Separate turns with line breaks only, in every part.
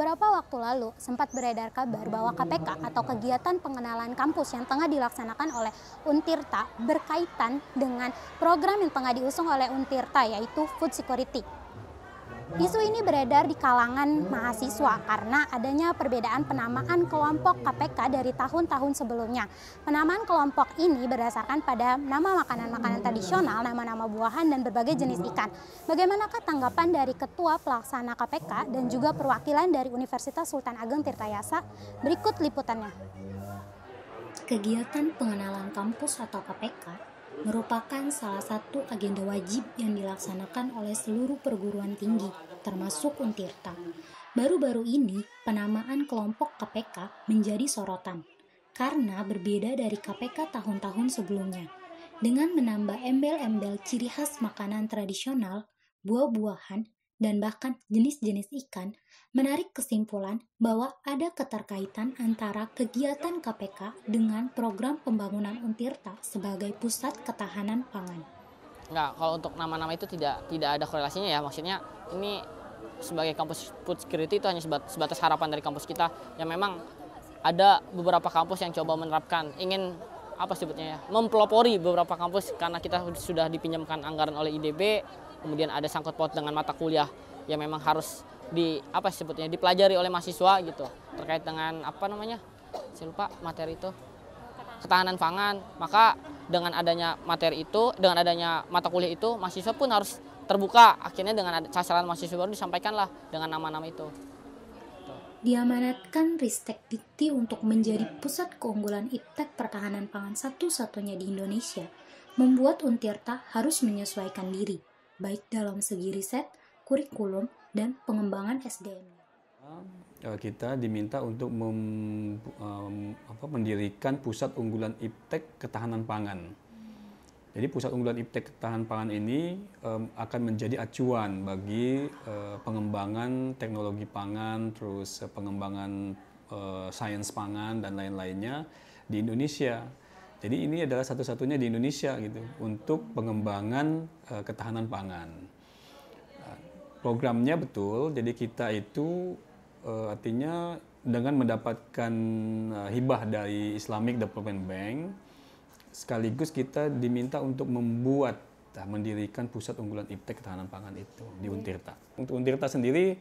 Beberapa waktu lalu sempat beredar kabar bahwa KPK atau kegiatan pengenalan kampus yang tengah dilaksanakan oleh Untirta berkaitan dengan program yang tengah diusung oleh Untirta yaitu food security Isu ini beredar di kalangan mahasiswa karena adanya perbedaan penamaan kelompok KPK dari tahun-tahun sebelumnya. Penamaan kelompok ini berdasarkan pada nama makanan-makanan tradisional, nama-nama buahan, dan berbagai jenis ikan. Bagaimanakah tanggapan dari Ketua Pelaksana KPK dan juga perwakilan dari Universitas Sultan Ageng Tirtayasa? Berikut liputannya. Kegiatan pengenalan kampus atau KPK merupakan salah satu agenda wajib yang dilaksanakan oleh seluruh perguruan tinggi, termasuk Untirta. Baru-baru ini, penamaan kelompok KPK menjadi sorotan karena berbeda dari KPK tahun-tahun sebelumnya. Dengan menambah embel-embel ciri khas makanan tradisional, buah-buahan, dan bahkan jenis-jenis ikan menarik kesimpulan bahwa ada keterkaitan antara kegiatan KPK dengan program pembangunan Untirta sebagai pusat ketahanan pangan.
Enggak, kalau untuk nama-nama itu tidak tidak ada korelasinya ya. Maksudnya ini sebagai kampus food security itu hanya sebatas harapan dari kampus kita yang memang ada beberapa kampus yang coba menerapkan ingin apa sebutnya ya mempelopori beberapa kampus karena kita sudah dipinjamkan anggaran oleh IDB kemudian ada sangkut paut dengan mata kuliah yang memang harus di apa sebutnya dipelajari oleh mahasiswa gitu terkait dengan apa namanya saya lupa materi itu ketahanan pangan maka dengan adanya materi itu dengan adanya mata kuliah itu mahasiswa pun harus terbuka akhirnya dengan sasaran mahasiswa baru disampaikanlah dengan nama-nama itu
diamanatkan Ristek Dikti untuk menjadi pusat keunggulan iptek pertahanan pangan satu-satunya di Indonesia, membuat Untirta harus menyesuaikan diri, baik dalam segi riset, kurikulum, dan pengembangan SDM.
Eh, kita diminta untuk mem, um, apa, mendirikan pusat unggulan iptek ketahanan pangan jadi pusat unggulan iptek ketahan pangan ini um, akan menjadi acuan bagi uh, pengembangan teknologi pangan, terus uh, pengembangan uh, sains pangan dan lain-lainnya di Indonesia. Jadi ini adalah satu-satunya di Indonesia gitu untuk pengembangan uh, ketahanan pangan. Nah, programnya betul, jadi kita itu uh, artinya dengan mendapatkan uh, hibah dari Islamic Development Bank sekaligus kita diminta untuk membuat ah, mendirikan pusat unggulan iptek ketahanan pangan itu di Untirta. Untuk Untirta sendiri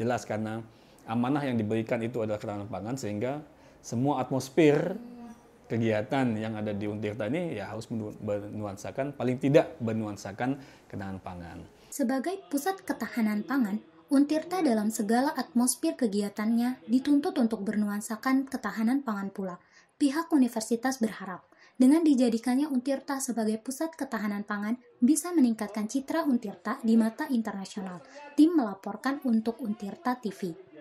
jelas karena amanah yang diberikan itu adalah ketahanan pangan sehingga semua atmosfer kegiatan yang ada di Untirta ini ya harus menuansakan paling tidak bernuansakan ketahanan pangan.
Sebagai pusat ketahanan pangan, Untirta dalam segala atmosfer kegiatannya dituntut untuk bernuansakan ketahanan pangan pula. Pihak universitas berharap dengan dijadikannya Untirta sebagai pusat ketahanan pangan, bisa meningkatkan citra Untirta di mata internasional. Tim melaporkan untuk Untirta TV.